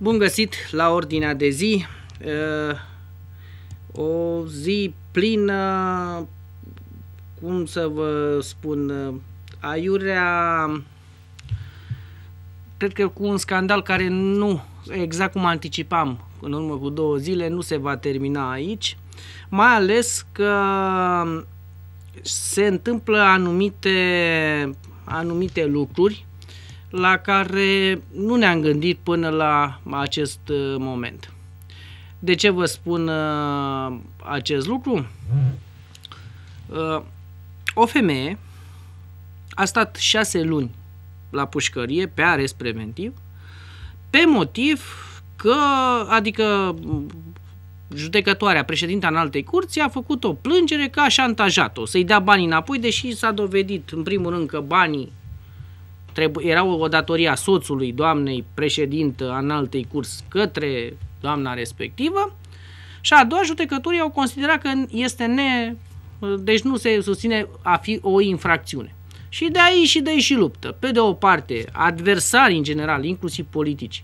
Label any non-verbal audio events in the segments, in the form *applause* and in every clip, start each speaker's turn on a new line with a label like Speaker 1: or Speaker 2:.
Speaker 1: Bun găsit la ordinea de zi. Ă, o zi plină, cum să vă spun, aiurea, cred că cu un scandal care nu, exact cum anticipam în urmă cu două zile, nu se va termina aici, mai ales că se întâmplă anumite, anumite lucruri la care nu ne-am gândit până la acest uh, moment. De ce vă spun uh, acest lucru? Mm. Uh, o femeie a stat șase luni la pușcărie pe arest preventiv pe motiv că, adică judecătoarea, președinta în altei curți, a făcut o plângere că a șantajat-o să-i dea banii înapoi, deși s-a dovedit, în primul rând, că banii trebu- erau o datorie a soțului doamnei președintă în altei curți către doamna respectivă. Și a doua, judecătorii au considerat că este ne... Deci nu se susține a fi o infracțiune. Și de aici și de aici și luptă. Pe de o parte, adversari în general, inclusiv politici,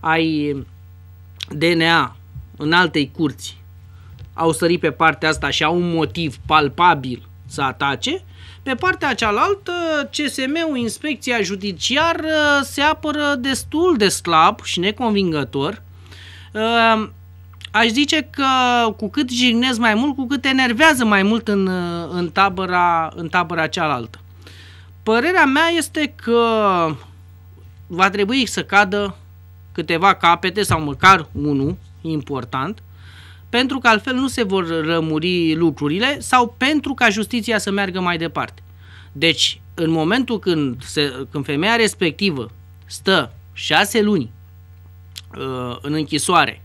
Speaker 1: ai DNA în altei curți, au sărit pe partea asta și au un motiv palpabil să atace. Pe partea cealaltă, CSM-ul, inspecția judiciară, se apără destul de slab și neconvingător Ehm, aș zice că cu cât jignez mai mult, cu cât enervează mai mult în, în, tabăra, în tabăra cealaltă. Părerea mea este că va trebui să cadă câteva capete sau măcar unul important, pentru că altfel nu se vor rămuri lucrurile sau pentru ca justiția să meargă mai departe. Deci, în momentul când, se, când femeia respectivă stă șase luni Uh, în închisoare,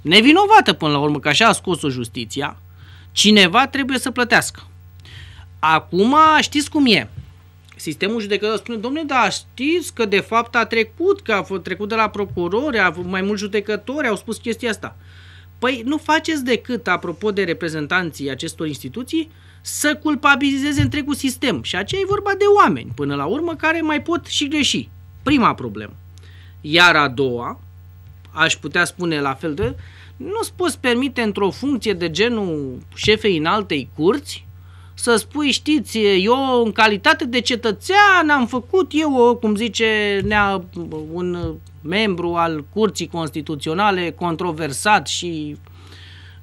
Speaker 1: nevinovată până la urmă, că așa a scos-o justiția, cineva trebuie să plătească. Acum știți cum e. Sistemul judecător spune, domnule, dar știți că de fapt a trecut, că a fost trecut de la procurori, a, mai mulți judecători au spus chestia asta. Păi nu faceți decât, apropo de reprezentanții acestor instituții, să culpabilizeze întregul sistem. Și aceea e vorba de oameni, până la urmă, care mai pot și greși. Prima problemă. Iar a doua, aș putea spune la fel de... Nu-ți poți permite într-o funcție de genul șefei în altei curți să spui, știți, eu în calitate de cetățean am făcut eu, cum zice nea, un membru al Curții Constituționale controversat și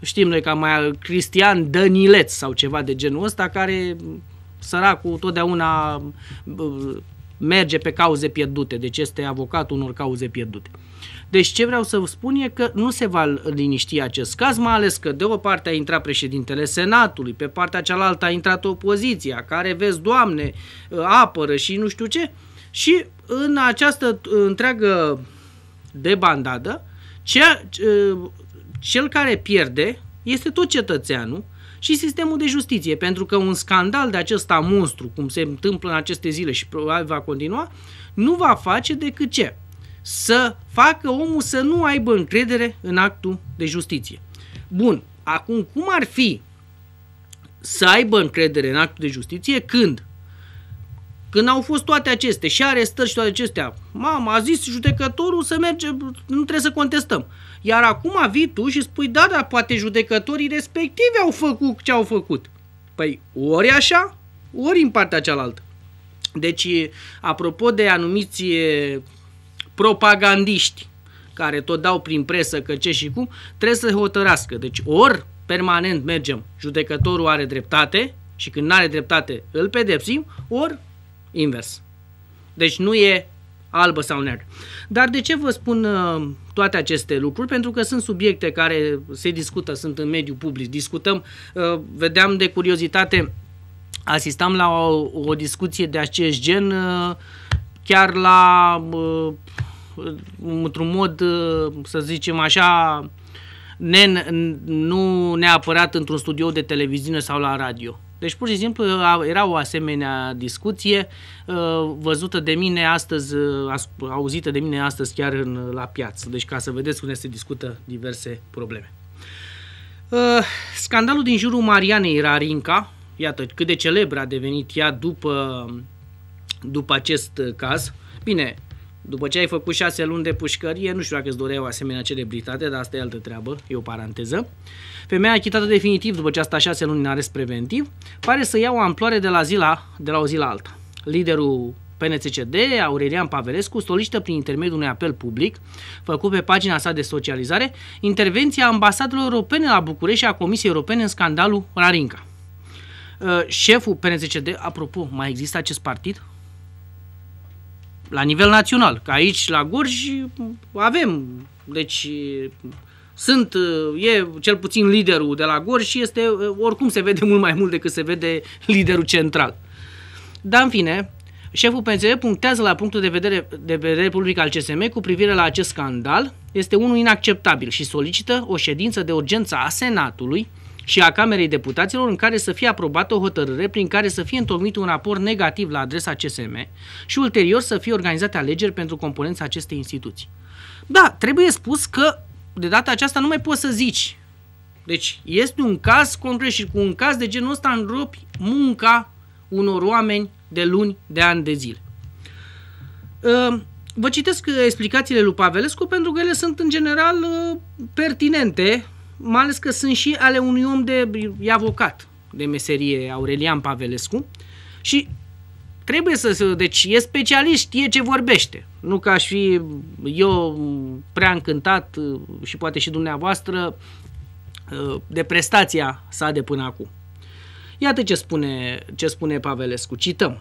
Speaker 1: știm noi că mai Cristian Dănileț sau ceva de genul ăsta care săracul totdeauna merge pe cauze pierdute, deci este avocatul unor cauze pierdute. Uh, deci ce vreau să vă spun e că nu se va liniști acest caz, mai ales că de o parte a intrat președintele Senatului, pe partea cealaltă a intrat opoziția, care, vezi, Doamne, apără și nu știu ce. Și în această întreagă debandadă, cea, cel care pierde este tot cetățeanul, și sistemul de justiție, pentru că un scandal de acesta monstru, cum se întâmplă în aceste zile și probabil va continua, nu va face decât ce? să facă omul să nu aibă încredere în actul de justiție. Bun, acum cum ar fi să aibă încredere în actul de justiție când? Când au fost toate acestea și arestări și toate acestea, mama a zis judecătorul să merge, nu trebuie să contestăm. Iar acum vii tu și spui, da, dar poate judecătorii respectivi au făcut ce au făcut. Păi ori așa, ori în partea cealaltă. Deci, apropo de anumiți propagandiști care tot dau prin presă că ce și cum, trebuie să hotărască. Deci ori permanent mergem, judecătorul are dreptate și când nu are dreptate îl pedepsim, ori invers. Deci nu e albă sau neagră. Dar de ce vă spun uh, toate aceste lucruri? Pentru că sunt subiecte care se discută, sunt în mediul public, discutăm, uh, vedeam de curiozitate, asistam la o, o discuție de acest gen uh, chiar la într-un mod, uh, să zicem așa, ne, nu neapărat într-un studio de televiziune sau la radio. Deci pur și simplu era o asemenea discuție uh, văzută de mine astăzi, uh, auzită de mine astăzi chiar în, la piață. Deci ca să vedeți unde se discută diverse probleme. Scandalul din jurul Marianei Rarinca, iată cât de celebră a devenit ea după, după acest caz. Bine, după ce ai făcut șase luni de pușcărie, nu știu dacă îți doreai o asemenea celebritate, dar asta e altă treabă, e o paranteză. Femeia achitată definitiv după ce a stat șase luni în arest preventiv, pare să ia o amploare de la, zi la, de la o zi la alta. Liderul PNCCD, Aurelian Pavelescu, solicită prin intermediul unui apel public, făcut pe pagina sa de socializare, intervenția ambasadelor europene la București și a Comisiei Europene în scandalul Rarinca. Ă, șeful PNCCD, apropo, mai există acest partid? la nivel național. Că aici, la Gorj, avem, deci sunt, e cel puțin liderul de la Gorj și este, oricum se vede mult mai mult decât se vede liderul central. Dar, în fine, Șeful PNCR punctează la punctul de vedere, de vedere public al CSM cu privire la acest scandal. Este unul inacceptabil și solicită o ședință de urgență a Senatului și a Camerei Deputaților în care să fie aprobată o hotărâre prin care să fie întocmit un raport negativ la adresa CSM și ulterior să fie organizate alegeri pentru componența acestei instituții. Da, trebuie spus că de data aceasta nu mai poți să zici. Deci este un caz complet și cu un caz de genul ăsta înropi munca unor oameni de luni, de ani, de zile. Ă, vă citesc explicațiile lui Pavelescu pentru că ele sunt în general ă, pertinente mai ales că sunt și ale unui om de e avocat de meserie, Aurelian Pavelescu, și trebuie să se... Deci e specialist, știe ce vorbește. Nu că aș fi eu prea încântat uh, și poate și dumneavoastră uh, de prestația sa de până acum. Iată ce spune, ce spune Pavelescu. Cităm.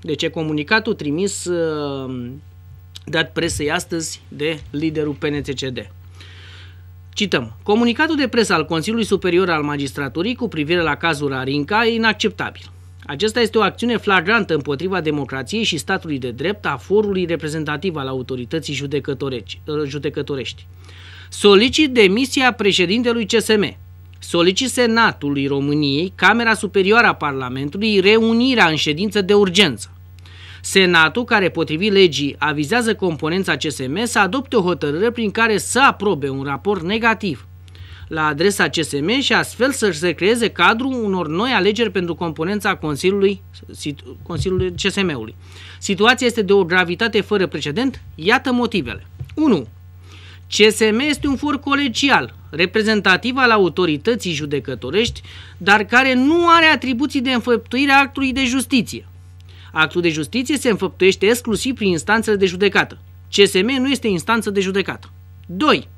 Speaker 1: Deci e comunicatul trimis uh, dat presei astăzi de liderul PNCCD. Cităm. Comunicatul de presă al Consiliului Superior al Magistraturii cu privire la cazul Arinca e inacceptabil. Acesta este o acțiune flagrantă împotriva democrației și statului de drept a forului reprezentativ al autorității judecătorești. Solicit demisia președintelui CSM. Solicit Senatului României, Camera Superioară a Parlamentului, reunirea în ședință de urgență. Senatul, care potrivit legii avizează componența CSM, să adopte o hotărâre prin care să aprobe un raport negativ la adresa CSM și astfel să se creeze cadrul unor noi alegeri pentru componența Consiliului, Consiliului CSM-ului. Situația este de o gravitate fără precedent, iată motivele. 1. CSM este un for colegial, reprezentativ al autorității judecătorești, dar care nu are atribuții de înfăptuire a actului de justiție. Actul de justiție se înfăptuiește exclusiv prin instanțele de judecată. CSM nu este instanță de judecată. 2.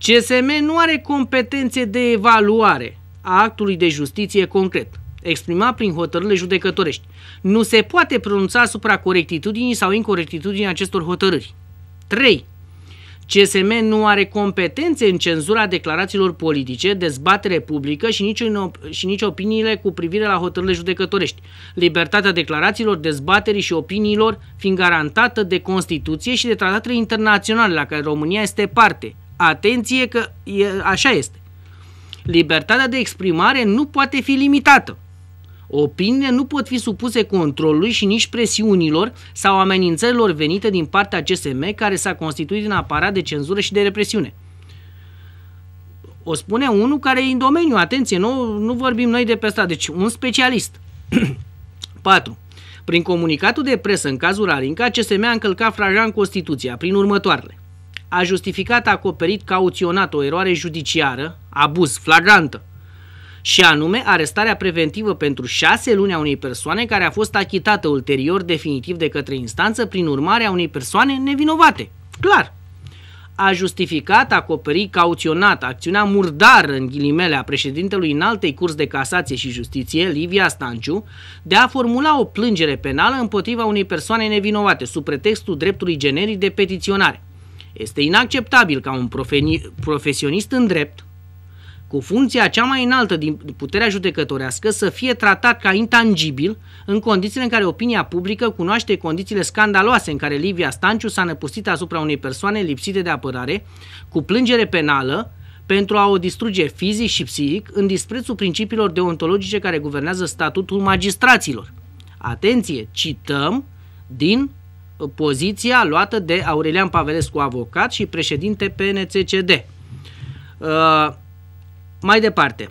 Speaker 1: CSM nu are competențe de evaluare a actului de justiție concret, exprimat prin hotărârile judecătorești. Nu se poate pronunța asupra corectitudinii sau incorectitudinii acestor hotărâri. 3. CSM nu are competențe în cenzura declarațiilor politice, dezbatere publică și nici, op- și nici opiniile cu privire la hotărârile judecătorești. Libertatea declarațiilor, dezbaterii și opiniilor fiind garantată de Constituție și de tratatele internaționale la care România este parte. Atenție că e, așa este. Libertatea de exprimare nu poate fi limitată. Opiniile nu pot fi supuse controlului și nici presiunilor sau amenințărilor venite din partea CSM, care s-a constituit în aparat de cenzură și de represiune. O spune unul care e în domeniu, atenție, nu, nu vorbim noi de pe asta, deci un specialist. 4. *clears throat* Prin comunicatul de presă în cazul Arinca, CSM a încălcat flagrant Constituția prin următoarele. A justificat, a acoperit, cauționat o eroare judiciară, abuz, flagrantă, și anume arestarea preventivă pentru șase luni a unei persoane care a fost achitată ulterior definitiv de către instanță prin urmare a unei persoane nevinovate. Clar! A justificat, acoperi, cauționat acțiunea murdară în ghilimele a președintelui în altei curs de casație și justiție, Livia Stanciu, de a formula o plângere penală împotriva unei persoane nevinovate, sub pretextul dreptului generic de petiționare. Este inacceptabil ca un profesionist în drept cu funcția cea mai înaltă din puterea judecătorească să fie tratat ca intangibil în condițiile în care opinia publică cunoaște condițiile scandaloase în care Livia Stanciu s-a năpustit asupra unei persoane lipsite de apărare cu plângere penală pentru a o distruge fizic și psihic în disprețul principiilor deontologice care guvernează statutul magistraților. Atenție, cităm din uh, poziția luată de Aurelian Pavelescu, avocat și președinte PNCCD. Uh, mai departe,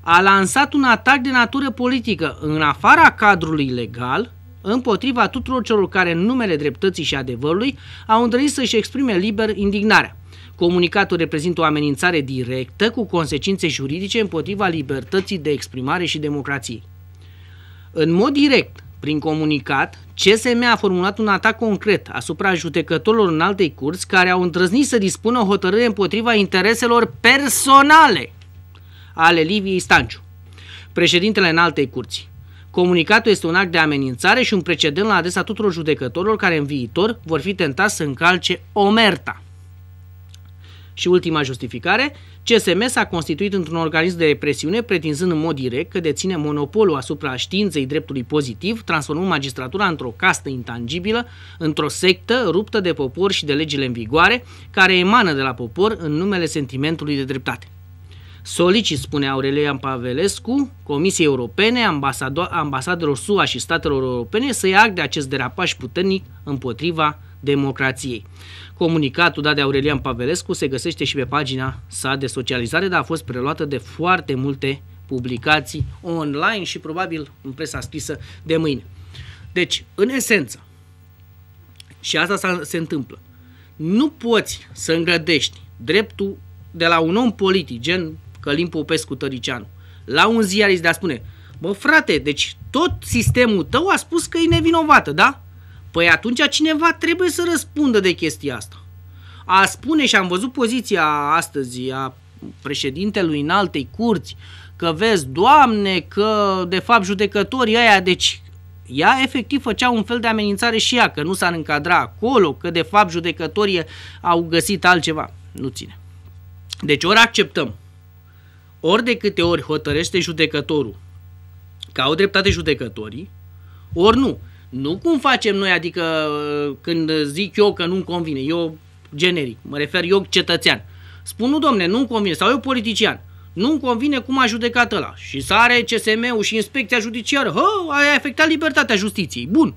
Speaker 1: a lansat un atac de natură politică în afara cadrului legal împotriva tuturor celor care în numele dreptății și adevărului au îndrăit să-și exprime liber indignarea. Comunicatul reprezintă o amenințare directă cu consecințe juridice împotriva libertății de exprimare și democrației. În mod direct, prin comunicat, CSM a formulat un atac concret asupra judecătorilor în altei curți care au îndrăznit să dispună o hotărâre împotriva intereselor personale ale Liviei Stanciu, președintele în altei curții. Comunicatul este un act de amenințare și un precedent la adresa tuturor judecătorilor care în viitor vor fi tentați să încalce omerta. Și ultima justificare, CSM s-a constituit într-un organism de represiune pretinzând în mod direct că deține monopolul asupra științei dreptului pozitiv, transformând magistratura într-o castă intangibilă, într-o sectă ruptă de popor și de legile în vigoare, care emană de la popor în numele sentimentului de dreptate. Solicit, spune Aurelian Pavelescu, Comisiei Europene, ambasadelor SUA și statelor europene să ia act de acest derapaj puternic împotriva democrației. Comunicatul dat de Aurelian Pavelescu se găsește și pe pagina sa de socializare, dar a fost preluată de foarte multe publicații online și probabil în presa scrisă de mâine. Deci, în esență, și asta se întâmplă, nu poți să îngrădești dreptul de la un om politic, gen Călim Popescu Tăricianu. La un ziarist de a spune, bă frate, deci tot sistemul tău a spus că e nevinovată, da? Păi atunci cineva trebuie să răspundă de chestia asta. A spune și am văzut poziția astăzi a președintelui în altei curți, că vezi, doamne, că de fapt judecătorii aia, deci ea efectiv făcea un fel de amenințare și ea, că nu s-ar încadra acolo, că de fapt judecătorii au găsit altceva. Nu ține. Deci ori acceptăm ori de câte ori hotărăște judecătorul că au dreptate judecătorii, ori nu. Nu cum facem noi, adică când zic eu că nu-mi convine, eu generic, mă refer eu cetățean. Spun, nu domne, nu-mi convine, sau eu politician, nu-mi convine cum a judecat ăla. Și sare CSM-ul și inspecția judiciară, hă, a afectat libertatea justiției, bun.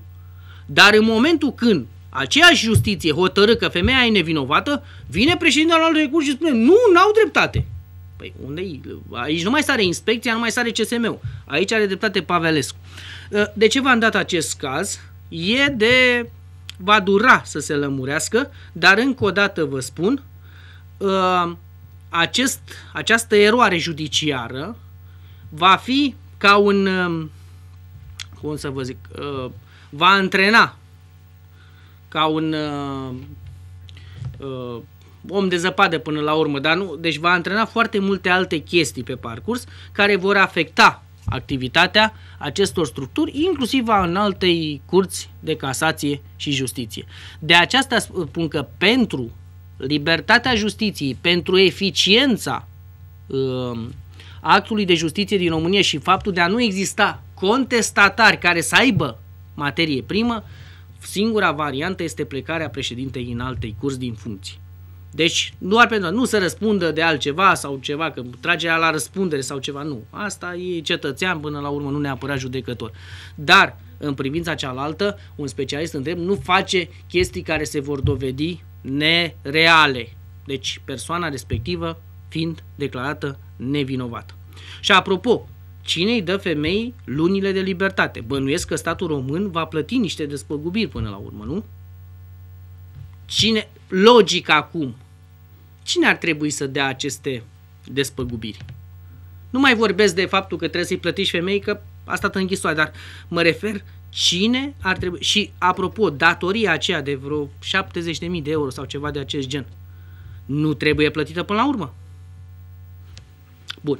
Speaker 1: Dar în momentul când aceeași justiție hotărâ că femeia e nevinovată, vine președintele la recurs și spune, nu, n-au dreptate. Păi unde -i? Aici nu mai sare inspecția, nu mai sare CSM-ul. Aici are dreptate Pavelescu. Uh, de ce v-am dat acest caz? E de... va dura să se lămurească, dar încă o dată vă spun, uh, acest, această eroare judiciară va fi ca un... Um, cum să vă zic... Uh, va antrena ca un... uh, om de zăpadă până la urmă, dar nu, deci va antrena foarte multe alte chestii pe parcurs care vor afecta activitatea acestor structuri, inclusiv a altei curți de casație și justiție. De aceasta spun că pentru libertatea justiției, pentru eficiența um, actului de justiție din România și faptul de a nu exista contestatari care să aibă materie primă, singura variantă este plecarea președintei în altei curs din funcție. Deci doar pentru a nu se răspundă de altceva sau ceva, că tragerea la răspundere sau ceva, nu. Asta e cetățean până la urmă, nu neapărat judecător. Dar în privința cealaltă, un specialist în drept nu face chestii care se vor dovedi nereale. Deci persoana respectivă fiind declarată nevinovată. Și apropo, cine îi dă femeii lunile de libertate? Bănuiesc că statul român va plăti niște despăgubiri până la urmă, nu? Cine, logic acum, cine ar trebui să dea aceste despăgubiri? Nu mai vorbesc de faptul că trebuie să-i plătești femei, că a stat în închisoare, dar mă refer cine ar trebui... Și, apropo, datoria aceea de vreo 70.000 de euro sau ceva de acest gen, nu trebuie plătită până la urmă. Bun.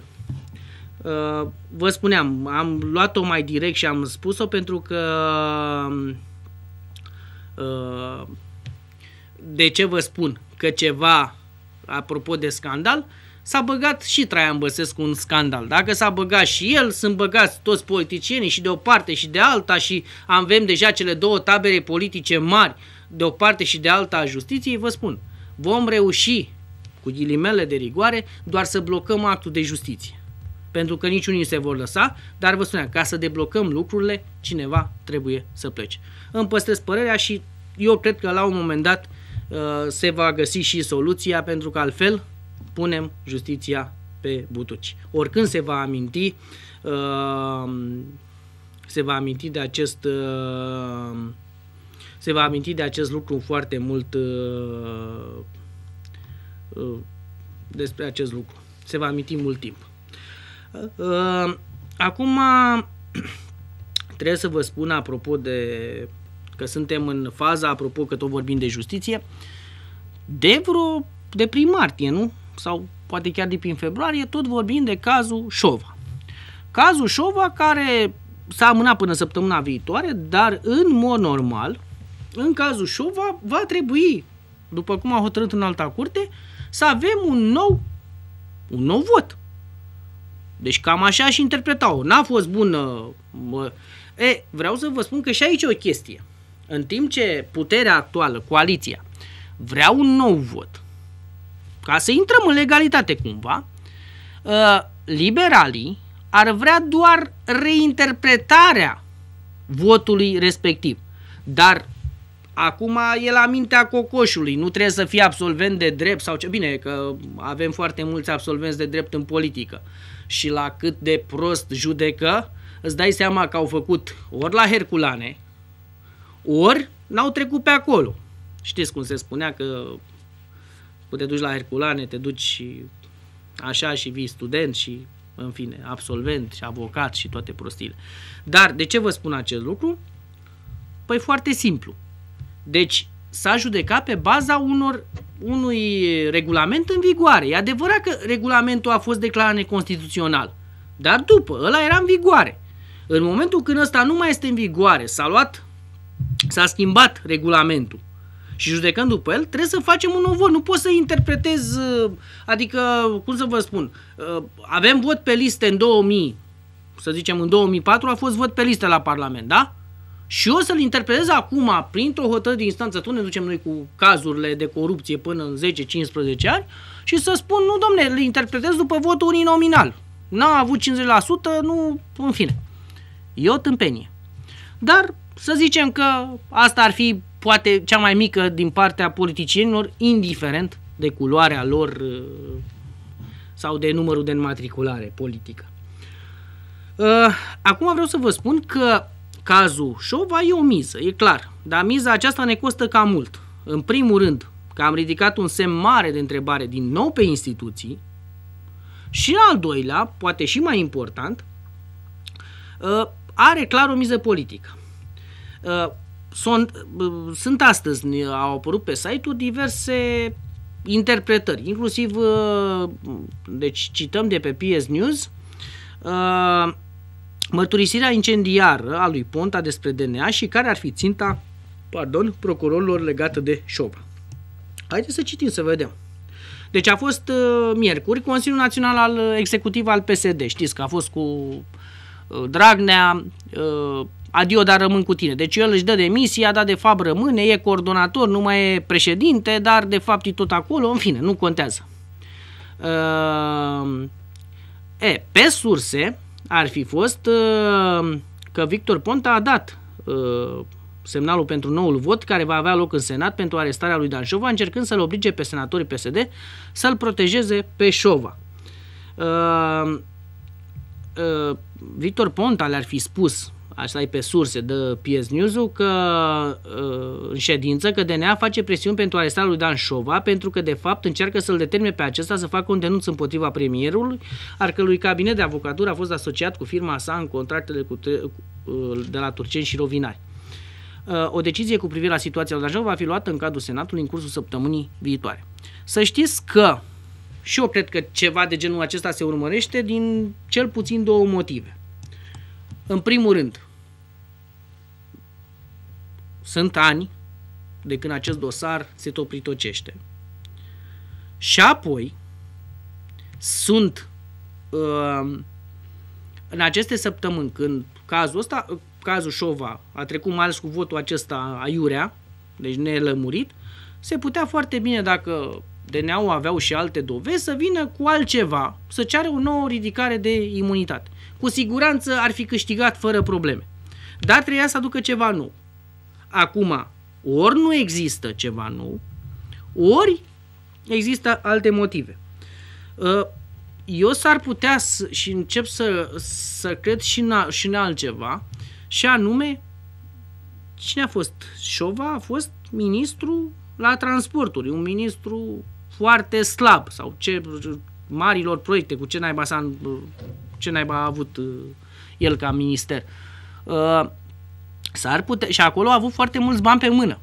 Speaker 1: Uh, vă spuneam, am luat-o mai direct și am spus-o pentru că uh, de ce vă spun că ceva, apropo de scandal, s-a băgat și Traian Băsescu un scandal. Dacă s-a băgat și el, sunt băgați toți politicienii și de o parte și de alta și avem deja cele două tabere politice mari de o parte și de alta a justiției, vă spun, vom reuși cu ghilimele de rigoare, doar să blocăm actul de justiție. Pentru că niciunii se vor lăsa, dar vă spuneam, ca să deblocăm lucrurile, cineva trebuie să plece. Îmi păstrez părerea și eu cred că la un moment dat Uh, se va găsi și soluția, pentru că altfel punem justiția pe butuci. Oricând se va aminti, uh, se va aminti de acest uh, se va aminti de acest lucru foarte mult despre acest lucru. Se va aminti mult timp. Acum *coughs* trebuie să vă spun apropo de că suntem în faza, apropo că tot vorbim de justiție, de vreo, de prin martie, nu? Sau poate chiar de prin februarie, tot vorbim de cazul Șova. Cazul Șova care s-a amânat până săptămâna viitoare, dar în mod normal, în cazul Șova, va trebui, după cum a hotărât în alta curte, să avem un nou, un nou vot. Deci cam așa și interpretau. N-a fost bună... Mă. E, vreau să vă spun că și aici e o chestie. În timp ce puterea actuală, coaliția, vrea un nou vot, ca să intrăm în legalitate cumva, ă, liberalii ar vrea doar reinterpretarea votului respectiv. Dar acum e la mintea cocoșului, nu trebuie să fie absolvent de drept sau ce bine că avem foarte mulți absolvenți de drept în politică și la cât de prost judecă, îți dai seama că au făcut ori la Herculane, ori n-au trecut pe acolo. Știți cum se spunea că te duci la Herculane, te duci și așa și vii student și în fine, absolvent și avocat și toate prostile. Dar de ce vă spun acest lucru? Păi foarte simplu. Deci s-a judecat pe baza unor, unui regulament în vigoare. E adevărat că regulamentul a fost declarat neconstituțional, dar după, ăla era în vigoare. În momentul când ăsta nu mai este în vigoare, s-a luat S-a schimbat regulamentul. Și judecând după el, trebuie să facem un nou vot. Nu poți să interpretez, uh, adică, cum să vă spun, uh, avem vot pe liste în 2000, să zicem în 2004 a fost vot pe listă la Parlament, da? Și eu să-l interpretez acum, printr-o hotărâre de instanță, tot ne ducem noi cu cazurile de corupție până în 10-15 ani, și să spun, nu domne, le interpretez după votul nominal N-a avut 50%, nu, în fine. E o tâmpenie. Dar să zicem că asta ar fi poate cea mai mică din partea politicienilor, indiferent de culoarea lor uh, sau de numărul de înmatriculare politică. Uh, acum vreau să vă spun că cazul Șova e o miză, e clar, dar miza aceasta ne costă cam mult. În primul rând, că am ridicat un semn mare de întrebare din nou pe instituții și al doilea, poate și mai important, uh, are clar o miză politică. Uh, sunt, uh, sunt astăzi, au apărut pe site-uri diverse interpretări, inclusiv, uh, deci cităm de pe PS News, mărturisirea incendiară a lui Ponta despre DNA și care ar fi ținta, pardon, procurorilor legată de șob. Haideți să citim, să vedem. Deci a fost uh, miercuri Consiliul Național al Executiv al PSD. Știți că a fost cu uh, Dragnea, uh, adio, dar rămân cu tine. Deci el își dă demisia, dar de fapt rămâne, e coordonator, nu mai e președinte, dar de fapt e tot acolo, în fine, nu contează. Uh, e, pe surse ar fi fost uh, că Victor Ponta a dat uh, semnalul pentru noul vot care va avea loc în Senat pentru arestarea lui Dan Șova, încercând să-l oblige pe senatorii PSD să-l protejeze pe Șova. Uh, uh, Victor Ponta le-ar fi spus asta e pe surse de PS news că uh, în ședință că DNA face presiuni pentru arestarea lui Dan Șova, pentru că de fapt încearcă să-l determine pe acesta să facă un denunț împotriva premierului, ar lui cabinet de avocatură a fost asociat cu firma sa în contractele cu, uh, de la Turceni și Rovinari. Uh, o decizie cu privire la situația lui Dan Șova va fi luată în cadrul Senatului în cursul săptămânii viitoare. Să știți că și eu cred că ceva de genul acesta se urmărește din cel puțin două motive. În primul rând, sunt ani de când acest dosar se topritocește. Și apoi sunt uh, în aceste săptămâni, când cazul ăsta, cazul Șova a trecut mai ales cu votul acesta aiurea, deci nelămurit, se putea foarte bine dacă DNA-ul aveau și alte dovezi să vină cu altceva, să ceară o nouă ridicare de imunitate cu siguranță ar fi câștigat fără probleme. Dar treia să aducă ceva nou. Acum, ori nu există ceva nou, ori există alte motive. Uh, eu s-ar putea să, și încep să, să cred și în, și în altceva, și anume, cine a fost? Șova a fost ministru la transporturi, un ministru foarte slab sau ce marilor proiecte, cu ce naiba s-a ce naiba a avut uh, el ca minister. Uh, s-ar pute- și acolo a avut foarte mulți bani pe mână.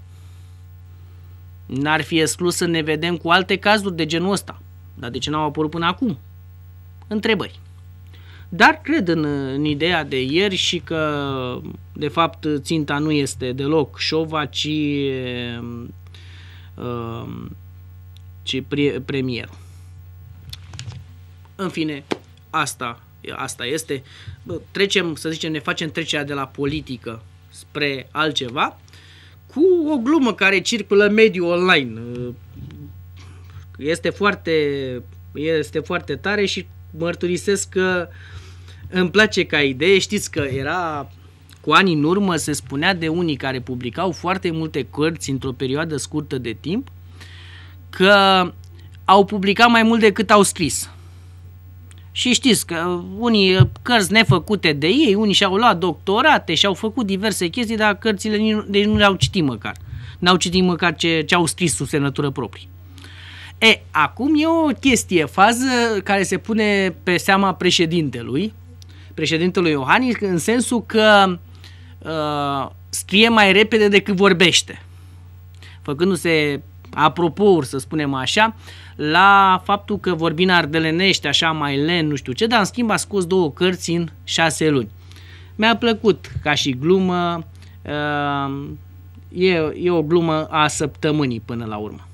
Speaker 1: N-ar fi exclus să ne vedem cu alte cazuri de genul ăsta. Dar de ce n-au apărut până acum? Întrebări. Dar cred în, în ideea de ieri și că, de fapt, ținta nu este deloc șova, ci, uh, ci pre- premierul. În fine, asta asta este, trecem, să zicem, ne facem trecerea de la politică spre altceva, cu o glumă care circulă mediul online. Este foarte, este foarte tare și mărturisesc că îmi place ca idee. Știți că era cu ani în urmă se spunea de unii care publicau foarte multe cărți într-o perioadă scurtă de timp că au publicat mai mult decât au scris. Și știți că unii uh, cărți nefăcute de ei, unii și-au luat doctorate și-au făcut diverse chestii, dar cărțile deci nu le-au citit măcar. N-au citit măcar ce, ce au scris sub semnătură proprie. E, acum e o chestie, fază care se pune pe seama președintelui, președintelui Iohannis, în sensul că uh, scrie mai repede decât vorbește. Făcându-se apropo, să spunem așa, uh, la faptul că vorbim ardelenește, așa mai len, nu știu ce, dar în schimb a scos două cărți în șase luni. Mi-a plăcut ca și glumă, uh, e, e o glumă a săptămânii până la urmă.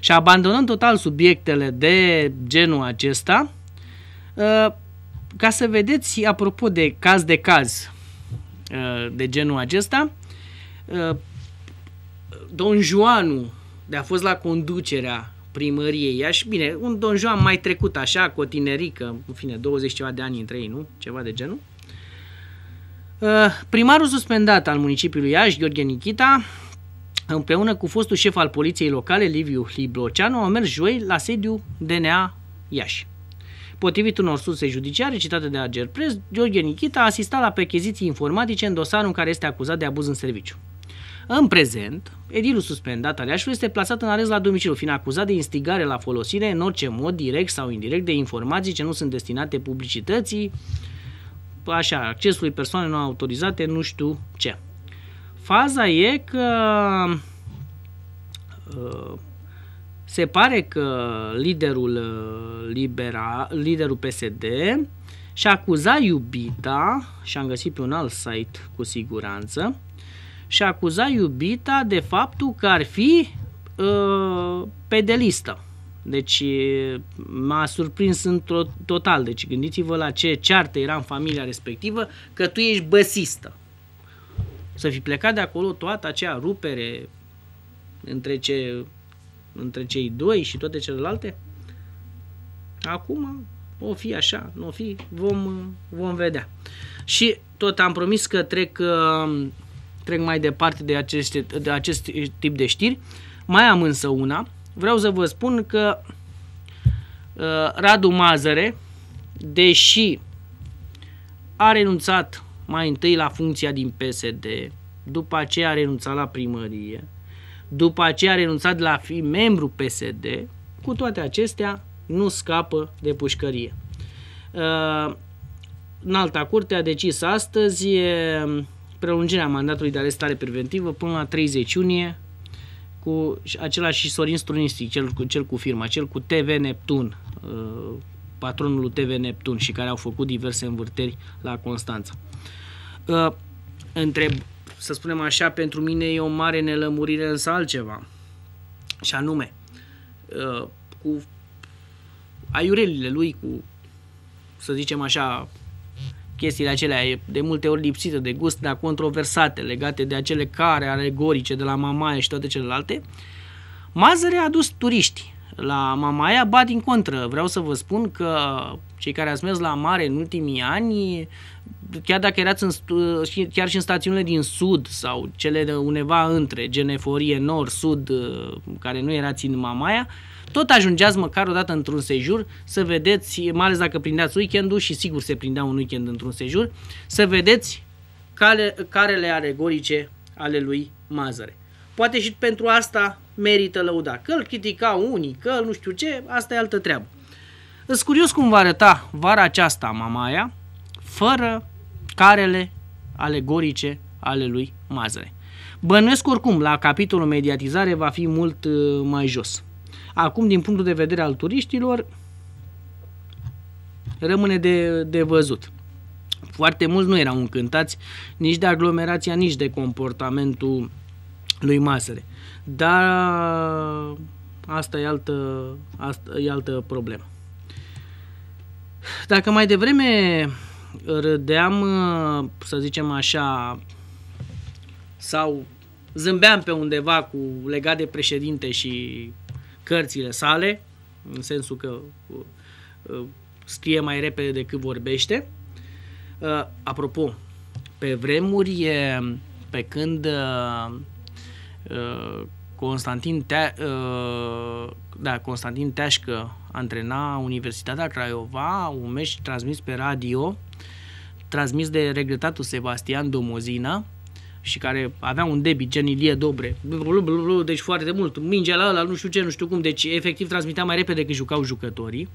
Speaker 1: Și abandonând total subiectele de genul acesta, uh, ca să vedeți, apropo de caz de caz uh, de genul acesta, Don Juanu de a fost la conducerea primăriei Iași. Bine, un Don Joan mai trecut așa, cu o tinerică, în fine, 20 ceva de ani între ei, nu? Ceva de genul. Uh, primarul suspendat al municipiului Iași, Gheorghe Nichita, împreună cu fostul șef al poliției locale, Liviu Libloceanu, a mers joi la sediu DNA Iași. Potrivit unor surse judiciare citate de Ager Press, Gheorghe Nichita a asistat la percheziții informatice în dosarul în care este acuzat de abuz în serviciu. În prezent, edilul suspendat al Iașului este plasat în arest la domiciliu, fiind acuzat de instigare la folosire în orice mod, direct sau indirect, de informații ce nu sunt destinate publicității, așa, accesului persoane nu autorizate, nu știu ce. Faza e că uh, se pare că liderul, uh, libera, liderul PSD și-a acuzat iubita, și-am găsit pe un alt site cu siguranță, și acuza iubita de faptul că ar fi uh, pedelistă. Deci m-a surprins în total. Deci gândiți-vă la ce ceartă era în familia respectivă că tu ești băsistă. Să fi plecat de acolo toată acea rupere între, ce, între cei doi și toate celelalte. Acum o fi așa, nu o fi, vom, vom vedea. Și tot am promis că trec uh, trec mai departe de, aceste, de acest tip de știri. Mai am însă una. Vreau să vă spun că uh, Radu Mazăre, deși a renunțat mai întâi la funcția din PSD, după aceea a renunțat la primărie, după aceea a renunțat la fi membru PSD, cu toate acestea nu scapă de pușcărie. Uh, în alta curte a decis astăzi prelungirea mandatului de arestare preventivă până la 30 iunie cu același Sorin Strunistic, cel cu, cel cu firma, cel cu TV Neptun, uh, patronul TV Neptun și care au făcut diverse învârteri la Constanța. Uh, întreb, să spunem așa, pentru mine e o mare nelămurire însă altceva. Și anume, uh, cu aiurelile lui, cu, să zicem așa, chestiile acelea de multe ori lipsite de gust, dar controversate, legate de acele care alegorice de la Mamaia și toate celelalte, Mazăre a adus turiști la Mamaia, ba din contră, vreau să vă spun că cei care ați mers la mare în ultimii ani, chiar dacă erați în, chiar și în stațiunile din sud sau cele de undeva între Geneforie, nord, sud, care nu erați în Mamaia, uh, tot ajungeați măcar o dată într-un sejur să vedeți, mai ales dacă prindeați weekendul și sigur se prindea un weekend într-un sejur, să vedeți care, carele alegorice ale lui Mazăre. Poate și pentru asta merită lăuda. Că îl criticau unii, că nu știu ce, asta e altă treabă. Îs curios cum va arăta vara aceasta Mamaia fără carele alegorice ale lui Mazăre. Bănuiesc oricum, la capitolul mediatizare va fi mult uh, mai jos. Acum, din punctul de vedere al turiștilor, rămâne de, de văzut. Foarte mulți nu erau încântați nici de aglomerația, nici de comportamentul lui Masăre. Dar asta e altă, asta e altă problemă. Dacă mai devreme râdeam, să zicem așa, sau zâmbeam pe undeva cu legat de președinte și cărțile sale, în sensul că uh, uh, scrie mai repede decât vorbește. Uh, apropo, pe vremuri, pe când Constantin, Tea, da, Constantin Teașcă antrena Universitatea Craiova, un meci transmis pe radio, transmis de regretatul Sebastian Domozina, și care avea un debit, gen Ilie Dobre, deci foarte mult, mingea la ăla, nu știu ce, nu știu cum, deci efectiv transmitea mai repede când jucau jucătorii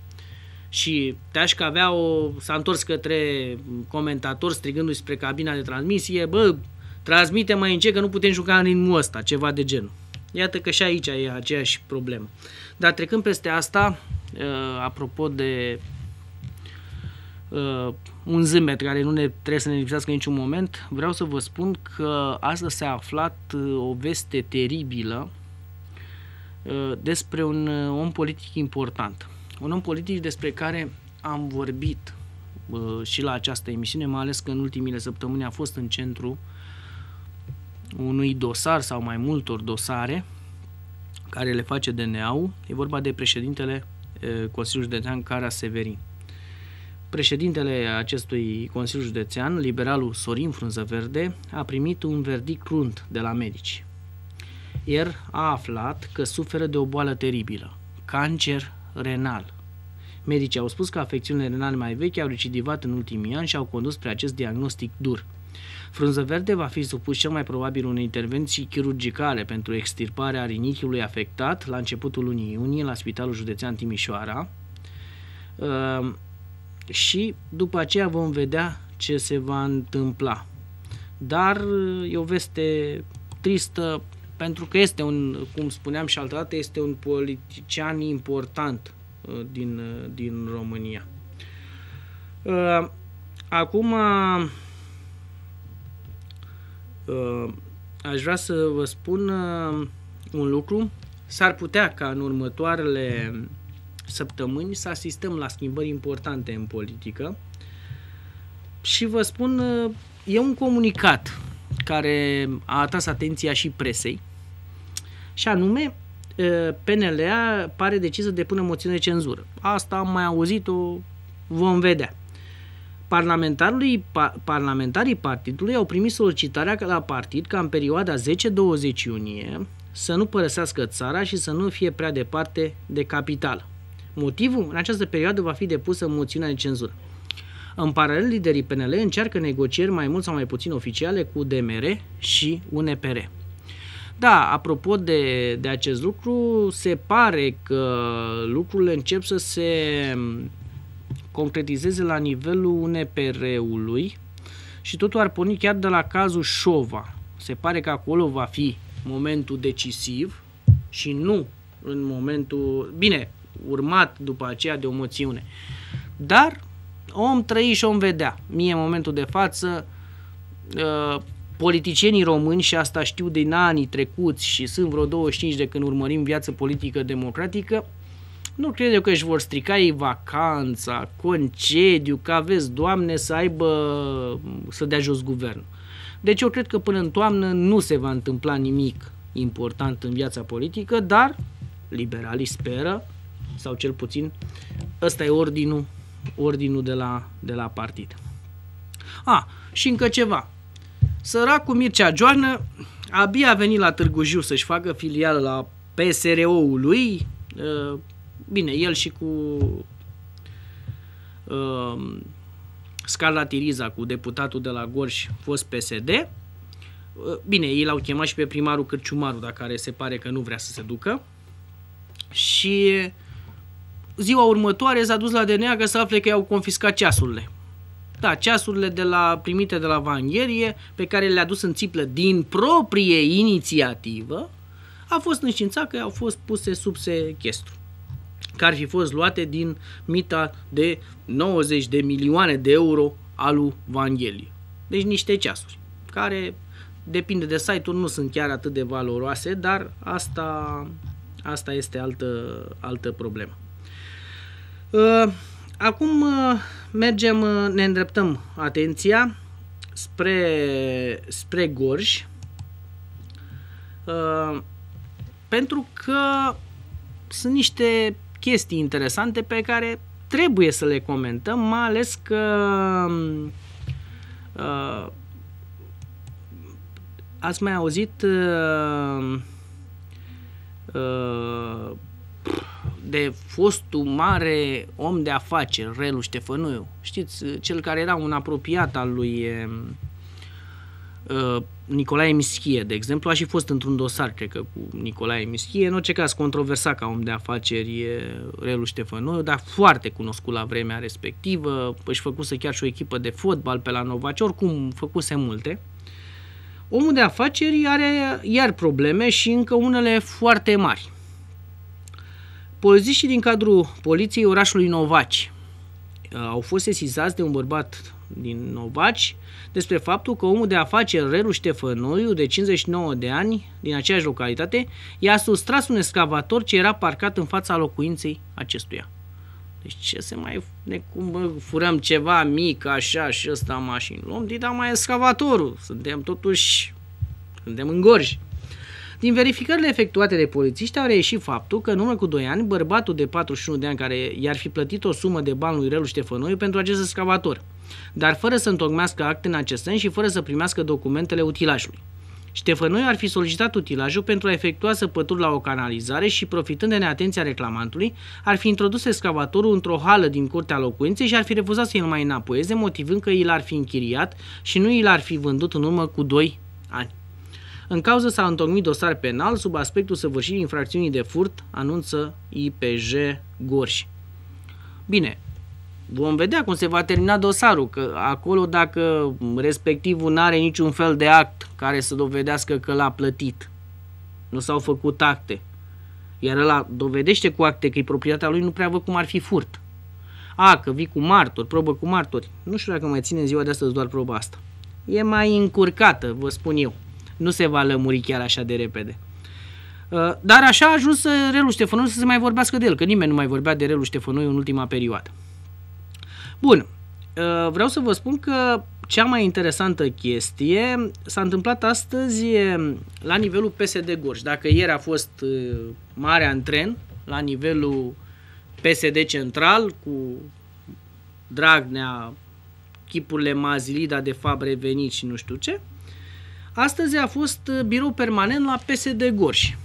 Speaker 1: și Teașca avea o, s-a întors către comentator strigându-i spre cabina de transmisie, bă, transmite mai încet că nu putem juca în ritmul ăsta, ceva de genul. Iată că și aici e aceeași problemă. Dar trecând peste asta, ă, apropo de uh, un zâmbet care nu ne trebuie să ne lipsească niciun moment, vreau să vă spun că astăzi s-a aflat uh, o veste teribilă uh, despre un uh, om politic important. Un om politic despre care am vorbit uh, și la această emisiune, mai ales că în ultimile săptămâni a fost în centru unui dosar sau mai multor dosare care le face DNA-ul. E vorba de președintele uh, Consiliului Județean Cara Severin. Președintele acestui Consiliu Județean, liberalul Sorin Frunzăverde, a primit un verdict crunt de la medici. El a aflat că suferă de o boală teribilă, cancer renal. Medicii au spus că afecțiunile renale mai vechi au recidivat în ultimii ani și au condus spre acest diagnostic dur. Frunză verde va fi supus cel mai probabil unei intervenții chirurgicale pentru extirparea rinichiului afectat la începutul lunii iunie la Spitalul Județean Timișoara. Ehm, și după aceea vom vedea ce se va întâmpla. Dar uh, e o veste tristă pentru că este un, cum spuneam și altă dată, este un politician important uh, din, uh, din România. Acum aș vrea să vă spun un lucru. S-ar putea ca în următoarele săptămâni să asistăm la schimbări importante în politică și vă spun, e un comunicat care a atras atenția și presei și anume PNL pare decis să depună moțiune de cenzură. Asta am mai auzit-o, vom vedea. Parlamentarii, pa, parlamentarii partidului au primit solicitarea la partid ca în perioada 10-20 iunie să nu părăsească țara și să nu fie prea departe de capital. Motivul? În această perioadă va fi depusă moțiunea de cenzură. În paralel, liderii PNL încearcă negocieri mai mult sau mai puțin oficiale cu DMR și UNPR. Da, apropo de, de acest lucru, se pare că lucrurile încep să se concretizeze la nivelul UNPR-ului și totul ar porni chiar de la cazul Șova. Se pare că acolo va fi momentul decisiv și nu în momentul... Bine, urmat după aceea de o moțiune. Dar om trăi și om vedea. Mie în momentul de față uh, politicienii români, și asta știu din anii trecuți și sunt vreo 25 de când urmărim viață politică democratică, nu cred eu că își vor strica ei vacanța, concediu, că aveți, Doamne, să aibă, să dea jos guvernul. Deci eu cred că până în toamnă nu se va întâmpla nimic important în viața politică, dar liberalii speră sau cel puțin ăsta e ordinul, ordinul de, la, de la partid. A, ah, și încă ceva. Săracul Mircea Joană abia a venit la Târgu Jiu să-și facă filială la psro lui uh, Bine, el și cu uh, Scala Tiriza, cu deputatul de la Gorj, fost PSD. Uh, bine, ei l-au chemat și pe primarul Cârciumaru, dar care se pare că nu vrea să se ducă. Și uh, ziua următoare s-a dus la DNA că să afle că i-au confiscat ceasurile. Da, ceasurile de la, primite de la Vangherie, pe care le-a dus în țiplă din proprie inițiativă, a fost înștiințat că au fost puse sub sechestru că ar fi fost luate din mita de 90 de milioane de euro al lui Vanghelie. Deci niște ceasuri, care depinde de site-uri, nu sunt chiar atât de valoroase, dar asta, asta este altă, altă problemă. Uh, acum uh, mergem, uh, ne îndreptăm atenția spre, spre Gorj, pentru că sunt niște chestii interesante pe care trebuie să le comentăm, mai ales că ați mai auzit de fostul mare om de afaceri, Relu Ștefănuiu. Știți, uh, cel care era un apropiat al lui uh, uh, Nicolae Mischie, de exemplu, a și fost într-un dosar, cred că, cu Nicolae Mischie. În orice caz, controversa ca om de afaceri Relu Ștefănuiu, dar foarte cunoscut la vremea respectivă, își făcuse chiar și o echipă de fotbal pe la Novace, oricum făcuse multe. Omul de afaceri are iar probleme și încă unele foarte mari Polițiștii din cadrul poliției orașului Novaci uh, au fost sesizați de un bărbat din Novaci despre faptul că omul de afaceri Reru Ștefănoiu, de 59 de ani, din aceeași localitate, i-a sustras un excavator ce era parcat în fața locuinței acestuia. Deci ce se mai... Ne, cum, bă, furăm ceva mic, așa, și ăsta mașină, Luăm da mai escavatorul. Suntem totuși... Suntem în gorj. Din verificările efectuate de polițiști au reieșit faptul că în urmă cu 2 ani, bărbatul de 41 de ani care i-ar fi plătit o sumă de bani lui Relu Ștefănoiu pentru acest excavator, dar fără să întocmească acte în acest sens și fără să primească documentele utilajului. Ștefănoiu ar fi solicitat utilajul pentru a efectua săpături la o canalizare și, profitând de neatenția reclamantului, ar fi introdus excavatorul într-o hală din curtea locuinței și ar fi refuzat să i mai înapoieze, motivând că i l-ar fi închiriat și nu i l-ar fi vândut în urmă cu 2 ani. În cauză s-a întocmit dosar penal sub aspectul săvârșirii infracțiunii de furt, anunță IPJ Gorj. Bine, vom vedea cum se va termina dosarul, că acolo dacă respectivul nu are niciun fel de act care să dovedească că l-a plătit, nu s-au făcut acte, iar ăla dovedește cu acte că e proprietatea lui, nu prea văd cum ar fi furt. A, că vii cu martori, probă cu martori. Nu știu dacă mai ține ziua de astăzi doar proba asta. E mai încurcată, vă spun eu nu se va lămuri chiar așa de repede. Uh, dar așa a ajuns uh, Relu Ștefănuiu să se mai vorbească de el, că nimeni nu mai vorbea de Relu Ștefănuiu în ultima perioadă. Bun, uh, vreau să vă spun că cea mai interesantă chestie s-a întâmplat astăzi la nivelul PSD Gorj. Dacă ieri a fost marea antren la nivelul PSD central cu Dragnea, chipurile Mazilida de fapt revenit și nu știu ce, Astăzi a fost uh, birou permanent la PSD Gorj.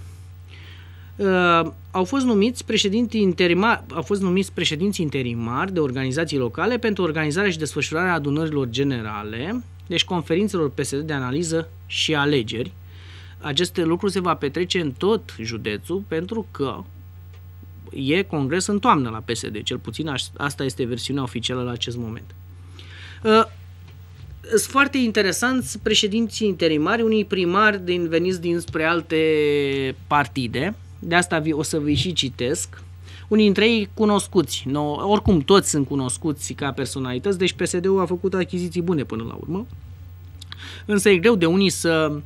Speaker 1: Uh, au fost numiți președinți interimari, au fost numiți președinți interimari de organizații locale pentru organizarea și desfășurarea adunărilor generale, deci conferințelor PSD de analiză și alegeri. Acest lucru se va petrece în tot județul pentru că e congres în toamnă la PSD, cel puțin asta este versiunea oficială la acest moment. Uh, sunt foarte interesanți președinții interimari, unii primari din, veniți dinspre alte partide, de asta o să vi și citesc. Unii dintre ei cunoscuți, no, oricum toți sunt cunoscuți ca personalități, deci PSD-ul a făcut achiziții bune până la urmă. Însă e greu de unii să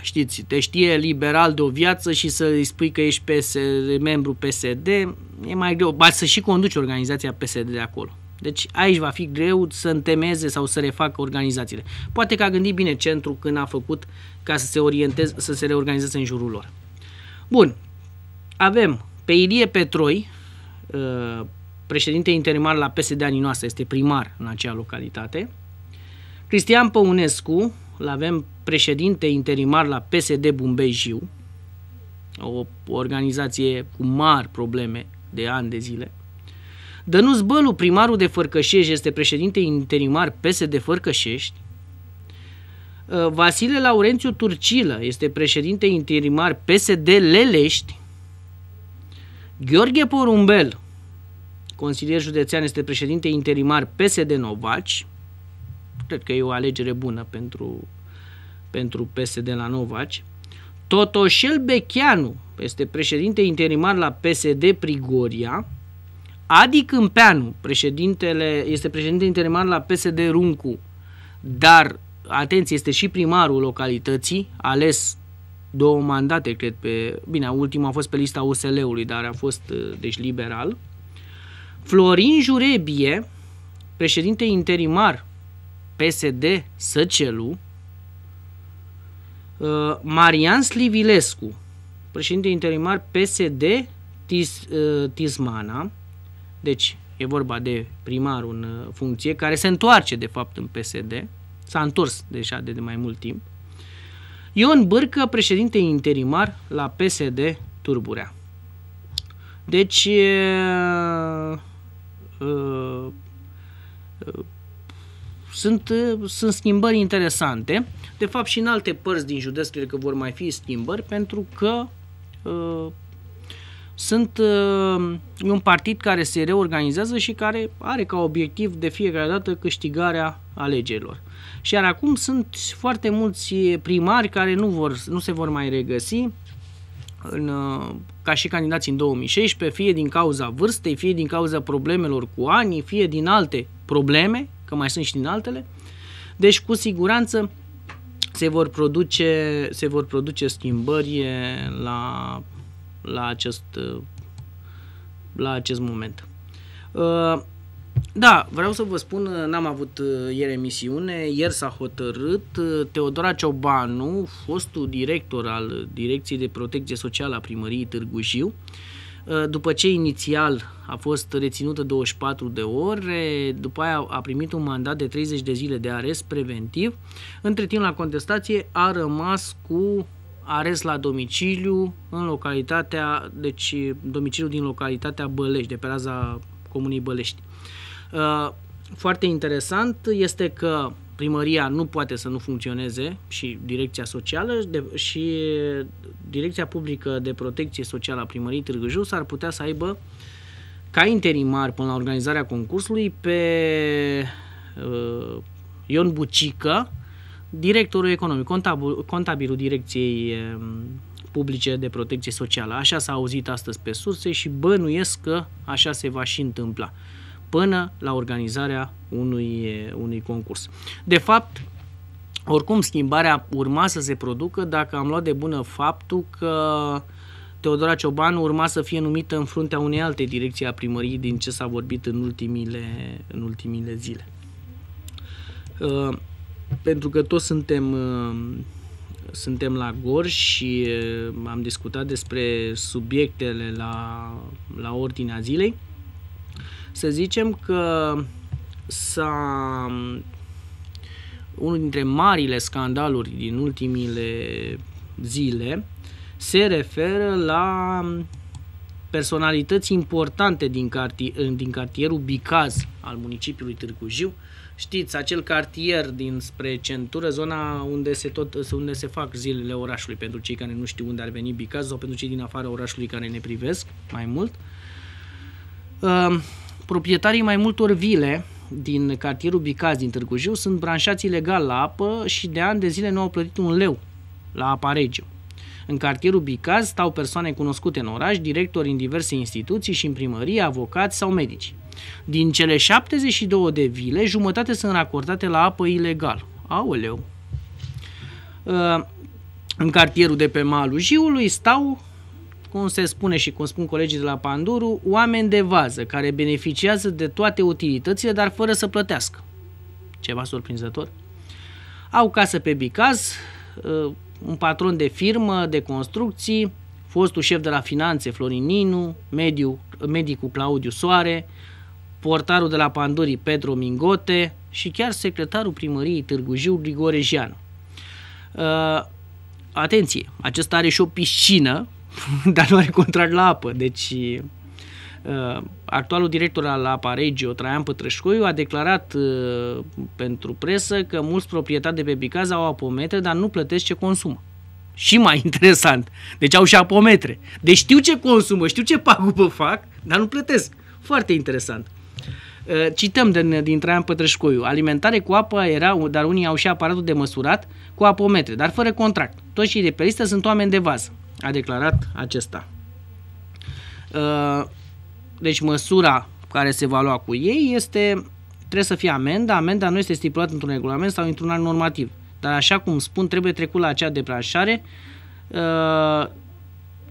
Speaker 1: știți, te știe liberal de o viață și să îi spui că ești PS, membru PSD, e mai greu, ba să și conduci organizația PSD de acolo. Deci aici va fi greu să întemeze sau să refacă organizațiile. Poate că a gândit bine centru când a făcut ca să se orienteze, să se reorganizeze în jurul lor. Bun, avem pe Ilie Petroi, uh, președinte interimar la PSD Aninoasa, este primar în acea localitate. Cristian Păunescu, îl avem președinte interimar la PSD Bumbejiu. o organizație cu mari probleme de ani de zile. Dănuț Bălu, primarul de Fărcășești, este președinte interimar PSD Fărcășești. Uh, Vasile Laurențiu Turcilă este președinte interimar PSD Lelești. Gheorghe Porumbel, consilier județean, este președinte interimar PSD Novaci. Cred că e o alegere bună pentru, pentru PSD la Novaci. Totoșel Becheanu este președinte interimar la PSD Prigoria. Adi Câmpeanu, președintele, este președinte interimar la PSD Runcu, dar, atenție, este și primarul localității, ales două mandate, cred, pe, bine, ultima a fost pe lista USL-ului, dar a fost, uh, deci, liberal. Florin Jurebie, președinte interimar PSD Săcelu, uh, Marian Slivilescu, președinte interimar PSD Tis, uh, Tismana, deci e vorba de primar, în uh, funcție, care se întoarce de fapt în PSD, s-a întors deja de, de mai mult timp. Ion Bârcă, președinte interimar la PSD Turburea. Deci, e, e, uh, uh, sunt, sunt schimbări interesante. De fapt, și în alte părți din județ cred că vor mai fi schimbări, pentru că sunt uh, un partid care se reorganizează și care are ca obiectiv de fiecare dată câștigarea alegerilor. Și iar acum sunt foarte mulți primari care nu, vor, nu se vor mai regăsi în, uh, ca și candidați în 2016, fie din cauza vârstei, fie din cauza problemelor cu ani, fie din alte probleme, că mai sunt și din altele. Deci, cu siguranță, se vor produce, se vor produce schimbări la la acest, uh, la acest moment. Uh, da, vreau să vă spun, uh, n-am avut ieri emisiune, ieri s-a hotărât, Teodora Ciobanu, fostul director al Direcției de Protecție Socială a Primăriei Târgu Jiu, după ce inițial a fost reținută 24 de ore, după aia a primit un mandat de 30 de zile de arest preventiv, între timp la contestație a rămas cu arest la domiciliu în localitatea, deci domiciliu din localitatea Bălești, de pe raza comunii Bălești. Uh, foarte interesant este că primăria nu poate să nu funcționeze și direcția socială și direcția publică de protecție socială a primăriei Târgu Jiu s-ar putea să aibă ca interimar până la organizarea concursului pe uh, Ion Bucică, directorul economic, contabil, contabilul direcției ehm, publice de protecție socială. Așa s-a auzit astăzi pe surse și bănuiesc că așa se va și întâmpla până la organizarea unui, unui concurs. De fapt, oricum schimbarea urma să se producă dacă am luat de bună faptul că Teodora Cioban urma să fie numită în fruntea unei alte direcții a primăriei din ce s-a vorbit în ultimile, în ultimile zile. Uh, pentru că toți suntem, uh, suntem la gor și uh, am discutat despre subiectele la, la ordinea zilei, să zicem că s-a, unul dintre marile scandaluri din ultimile zile se referă la personalități importante din, cartier, din cartierul Bicaz al municipiului Târgu Jiu, uh, știți, acel cartier dinspre centură, zona unde se, tot, unde se fac zilele orașului, pentru cei care nu știu unde ar veni Bicaz sau pentru cei din afara orașului care ne privesc mai mult. Uh, proprietarii mai multor vile din cartierul Bicaz din Târgu Jiu sunt branșați ilegal la apă și de ani de zile nu au plătit un leu la apa Regiu. În cartierul Bicaz stau persoane cunoscute în oraș, directori în diverse instituții și în primărie, avocați sau medici. Din cele 72 de vile, jumătate sunt racordate la apă ilegal. Aoleu! Uh, în cartierul de pe malul Jiului stau cum se spune și cum spun colegii de la Panduru, oameni de vază care beneficiază de toate utilitățile, dar fără să plătească. Ceva surprinzător. Au casă pe Bicaz, uh, un patron de firmă, de construcții, fostul șef de la finanțe Florin Ninu, mediu, medicul Claudiu Soare, portarul de la Pandurii Pedro Mingote și chiar secretarul primăriei Târgu Jiu Grigore Jeanu. Uh, atenție, acesta are și o piscină, *laughs* dar nu are contract la apă, deci uh, actualul director al APA Regio, Traian Pătrășcoiu, a declarat uh, pentru presă că mulți proprietari de pe Bicaz au apometre, dar nu plătesc ce consumă. Și mai *laughs* interesant, deci au și apometre. Deci știu ce consumă, știu ce pagubă fac, dar nu plătesc. Foarte interesant. Eh, cităm din, din Traian Pătrășcoiu, alimentare cu apă era, dar unii au și aparatul de măsurat cu apometre, dar fără contract. Toți cei de pe listă sunt oameni de vază, a declarat acesta. Eh, deci măsura care se va lua cu ei este, trebuie să fie amenda, amenda nu este stipulată într-un regulament sau într-un alt normativ. Dar așa cum spun, trebuie trecut la acea deplasare eh,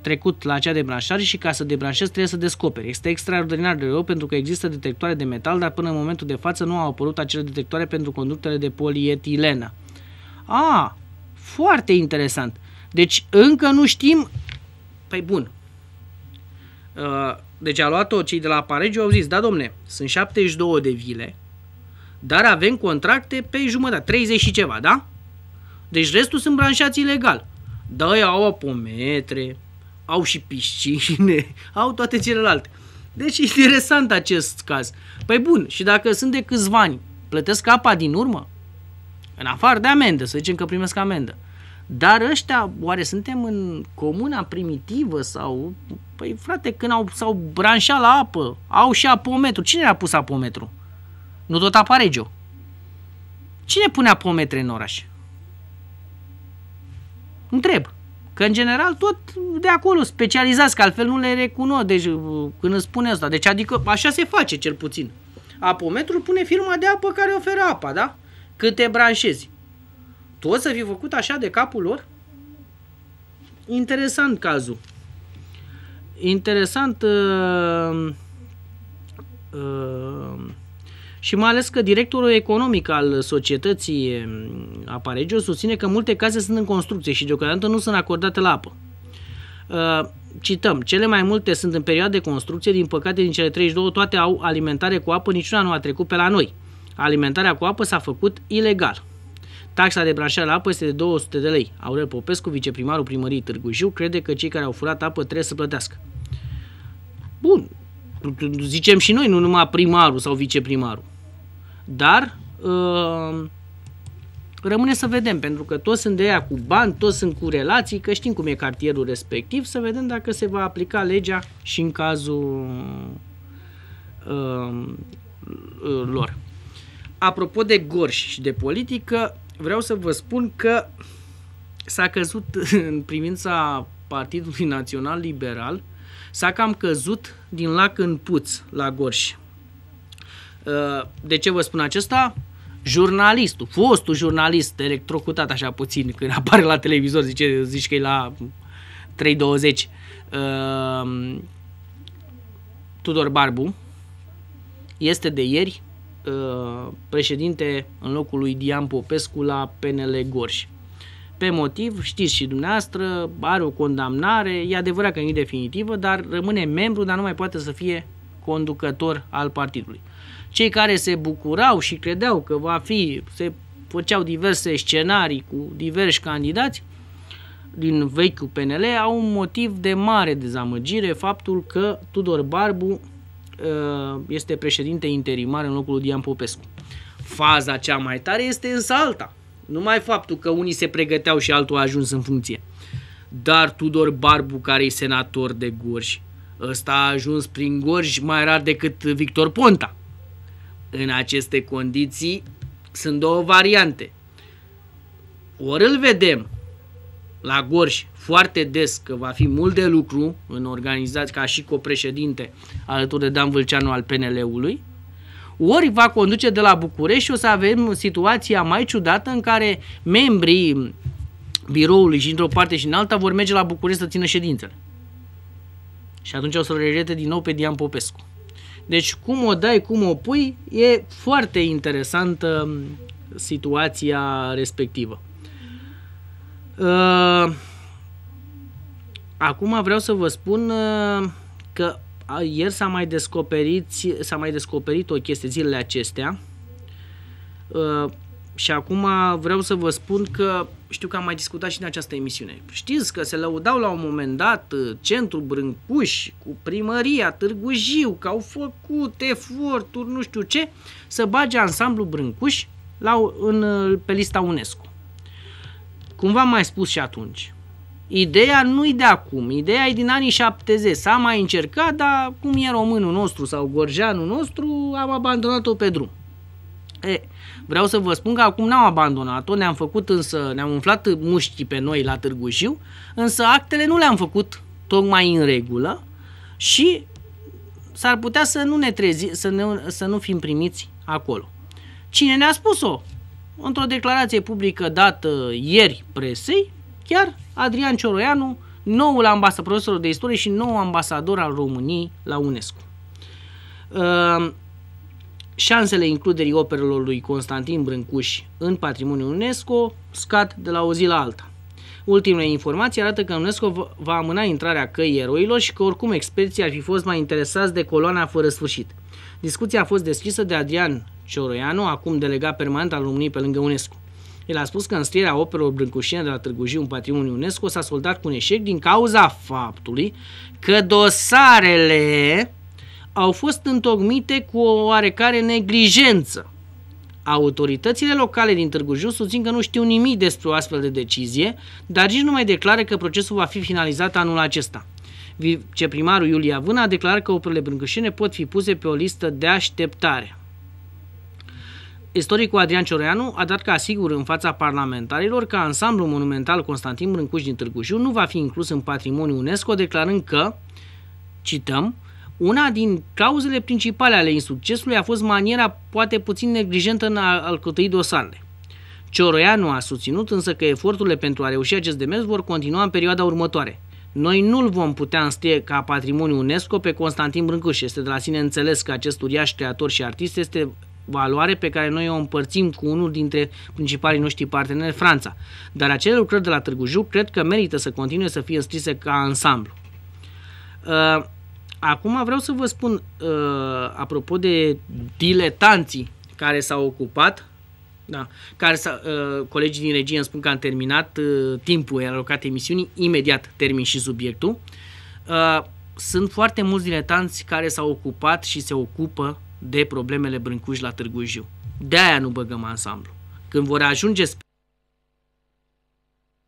Speaker 1: trecut la acea debranșare și ca să debranșezi trebuie să descoperi. Este extraordinar de rău pentru că există detectoare de metal, dar până în momentul de față nu au apărut acele detectoare pentru conductele de polietilenă. A, foarte interesant. Deci încă nu știm... Păi bun. Uh, deci a luat-o cei de la Paregiu, au zis, da domne, sunt 72 de vile, dar avem contracte pe jumătate, 30 și ceva, da? Deci restul sunt branșați ilegal. Da, au apometre, au și piscine, *laughs* au toate celelalte. Deci interesant acest caz. Păi bun, și dacă sunt de câțiva ani, plătesc apa din urmă? În afară de amendă, să zicem că primesc amendă. Dar ăștia, oare suntem în comuna primitivă sau... Păi frate, când au, s-au branșat la apă, au și apometru. Cine a pus apometru? Nu tot apare Joe. Cine pune apometre în oraș? Întreb. Că în general tot de acolo, specializați, că altfel nu le recunosc deci, uh, când îți spune asta. Deci adică așa se face cel puțin. Apometrul pune firma de apă care oferă apa, da? Cât te branșezi. Tot să fi făcut așa de capul lor? Interesant cazul. Interesant uh, uh, și mai ales că directorul economic al societății mm, Aparegio susține că multe case sunt în construcție și deocamdată nu sunt acordate la apă. Uh, cităm, cele mai multe sunt în perioadă de construcție, din păcate din cele 32 toate au alimentare cu apă, niciuna nu a trecut pe la noi. Alimentarea cu apă s-a făcut ilegal. Taxa de branșare la apă este de 200 de lei. Aurel Popescu, viceprimarul primăriei Târgu Jiu, crede că cei care au furat apă trebuie să plătească. Bun, zicem și noi, nu numai primarul sau viceprimarul. Dar uh, rămâne să vedem, pentru că toți sunt de ea cu bani, toți sunt cu relații, că știm cum e cartierul respectiv, să vedem dacă se va aplica legea și în cazul uh, uh, lor. Apropo de Gorj și de politică, vreau să vă spun că s-a căzut *laughs* în privința Partidului Național Liberal uh, s-a cam căzut din lac în puț la Gorj. Uh, de ce vă spun acesta? Jurnalistul, fostul jurnalist, electrocutat așa puțin când *laughs* apare la televizor, zice, zici că e la 320, uh, Tudor Barbu, este de ieri uh, președinte în locul lui Dian Popescu la PNL Gorj pe motiv, știți și dumneavoastră, are o condamnare, e adevărat că nu e definitivă, dar rămâne membru, dar nu mai poate să fie conducător al partidului. Cei care se bucurau și credeau că va fi, se făceau diverse scenarii cu diversi candidați din vechiul PNL, au un motiv de mare dezamăgire faptul că Tudor Barbu uh, este președinte interimar în locul lui Dian Popescu. Faza cea mai tare este însă alta. Numai faptul că unii se pregăteau și altul a ajuns în funcție. Dar Tudor Barbu, care e senator de Gorj, ăsta a ajuns prin Gorj mai rar decât Victor Ponta. În aceste condiții sunt două variante. Ori îl vedem la Gorj foarte des că va fi mult de lucru în organizați ca și copreședinte alături de Dan Vâlceanu al PNL-ului, ori va conduce de la București și o să avem situația mai ciudată în care membrii biroului și într-o parte și în alta vor merge la București să țină ședințele. Și atunci o să-l regrete din nou pe Dian Popescu. Deci cum o dai, cum o pui, e foarte interesantă um, situația respectivă. Uh, acum vreau să vă spun uh, că ieri s-a mai descoperit, s-a mai descoperit o chestie zilele acestea și acum vreau să vă spun că știu că am mai discutat și în această emisiune. Știți că se lăudau la un moment dat centru Brâncuș cu primăria Târgu Jiu că au făcut eforturi, nu știu ce, să bage ansamblu Brâncuș la, în, pe lista UNESCO. Cum v-am mai spus și atunci, Ideea nu-i de acum, ideea e din anii 70. S-a mai încercat, dar cum e românul nostru sau gorjeanul nostru, am abandonat-o pe drum. E, vreau să vă spun că acum n-am abandonat-o, ne-am făcut însă, ne-am umflat mușchii pe noi la Târgu Jiu, însă actele nu le-am făcut tocmai în regulă și s-ar putea să nu ne trezi, să, ne, să nu fim primiți acolo. Cine ne-a spus-o? Într-o declarație publică dată ieri presei, chiar Adrian Cioroianu, noul ambasador profesor de istorie și nou ambasador al României la UNESCO. Uh, șansele includerii operelor lui Constantin Brâncuș în patrimoniul UNESCO scad de la o zi la alta. Ultimele informații arată că UNESCO va amâna intrarea căi eroilor și că oricum experții ar fi fost mai interesați de coloana fără sfârșit. Discuția a fost deschisă de Adrian Cioroianu, acum delegat permanent al României pe lângă UNESCO. El a spus că înstrierea operelor brâncușine de la Târgu Jiu în patrimoniul UNESCO s-a soldat cu un eșec din cauza faptului că dosarele au fost întocmite cu o oarecare neglijență. Autoritățile locale din Târgu Jiu susțin că nu știu nimic despre o astfel de decizie, dar nici nu mai declară că procesul va fi finalizat anul acesta. Viceprimarul Iulia Vână a declarat că operele brâncășene pot fi puse pe o listă de așteptare. Istoricul Adrian Cioreanu a dat ca asigur în fața parlamentarilor că ansamblul monumental Constantin Brâncuș din Târgu Jiu nu va fi inclus în patrimoniul UNESCO, declarând că, cităm, una din cauzele principale ale insuccesului a fost maniera poate puțin neglijentă în a alcătui dosarele. Cioroianu a susținut însă că eforturile pentru a reuși acest demers vor continua în perioada următoare. Noi nu-l vom putea înscrie ca patrimoniu UNESCO pe Constantin Brâncuș. Este de la sine înțeles că acest uriaș creator și artist este valoare pe care noi o împărțim cu unul dintre principalii noștri parteneri, Franța. Dar acele lucrări de la Târgu Jiu cred că merită să continue să fie înscrise ca ansamblu. Uh, acum vreau să vă spun, uh, apropo de diletanții care s-au ocupat, da, care s-a, uh, colegii din regie îmi spun că am terminat timpul alocat emisiunii, imediat termin și subiectul. Sunt foarte mulți diletanți care s-au ocupat și se ocupă de problemele Brâncuși la Târgu Jiu. De-aia nu băgăm ansamblu. Când vor ajunge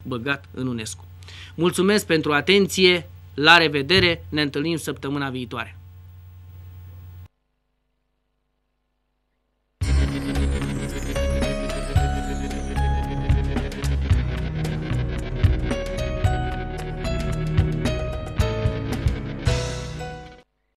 Speaker 1: băgat în UNESCO. Mulțumesc pentru atenție, la revedere, ne întâlnim săptămâna viitoare.